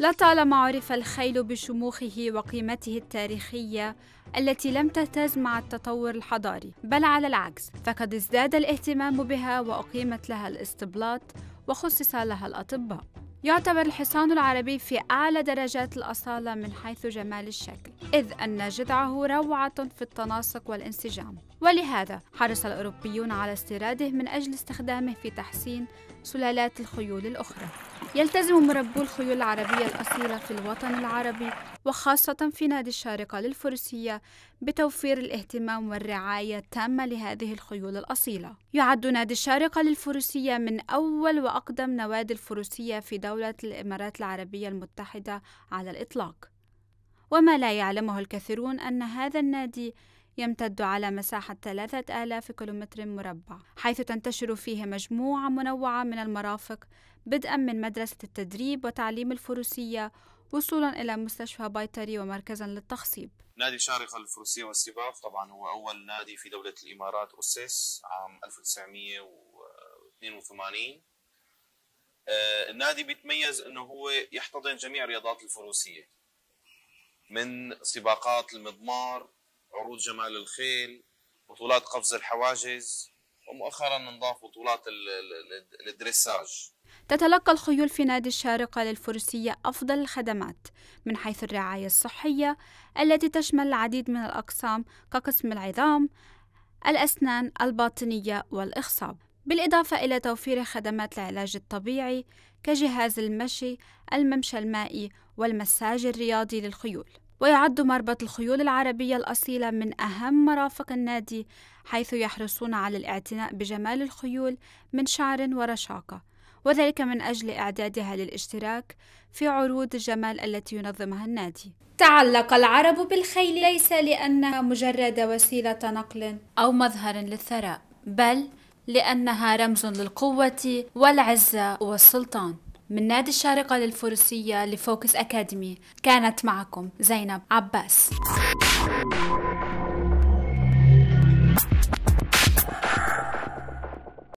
لطالما عرف الخيل بشموخه وقيمته التاريخية التي لم تهتز مع التطور الحضاري بل على العكس فقد ازداد الاهتمام بها وأقيمت لها الاستبلات وخصص لها الأطباء يعتبر الحصان العربي في أعلى درجات الأصالة من حيث جمال الشكل إذ أن جذعه روعة في التناسق والانسجام ولهذا حرص الأوروبيون على استيراده من أجل استخدامه في تحسين سلالات الخيول الأخرى يلتزم مربو الخيول العربية الأصيلة في الوطن العربي وخاصة في نادي الشارقة للفروسية بتوفير الاهتمام والرعاية التامة لهذه الخيول الأصيلة. يعد نادي الشارقة للفروسية من أول وأقدم نوادي الفروسية في دولة الإمارات العربية المتحدة على الإطلاق. وما لا يعلمه الكثيرون أن هذا النادي يمتد على مساحة 3000 كيلومتر مربع حيث تنتشر فيه مجموعة منوعة من المرافق بدءا من مدرسة التدريب وتعليم الفروسية وصولا إلى مستشفى بايتري ومركزا للتخصيب نادي شارقة الفروسية والسباق طبعا هو أول نادي في دولة الإمارات أسس عام 1982 آه، النادي بيتميز انه هو يحتضن جميع رياضات الفروسيه من سباقات المضمار عروض جمال الخيل بطولات قفز الحواجز ومؤخرا نضاف بطولات الدريساج تتلقى الخيول في نادي الشارقة للفروسية أفضل الخدمات من حيث الرعاية الصحية التي تشمل العديد من الأقسام كقسم العظام، الأسنان الباطنية والإخصاب، بالإضافة إلى توفير خدمات العلاج الطبيعي كجهاز المشي، الممشى المائي والمساج الرياضي للخيول. ويعد مربط الخيول العربية الأصيلة من أهم مرافق النادي حيث يحرصون على الاعتناء بجمال الخيول من شعر ورشاقة وذلك من أجل إعدادها للاشتراك في عروض الجمال التي ينظمها النادي تعلق العرب بالخيل ليس لأنها مجرد وسيلة نقل أو مظهر للثراء بل لأنها رمز للقوة والعزة والسلطان من نادي الشارقة للفروسية لفوكس أكاديمي كانت معكم زينب عباس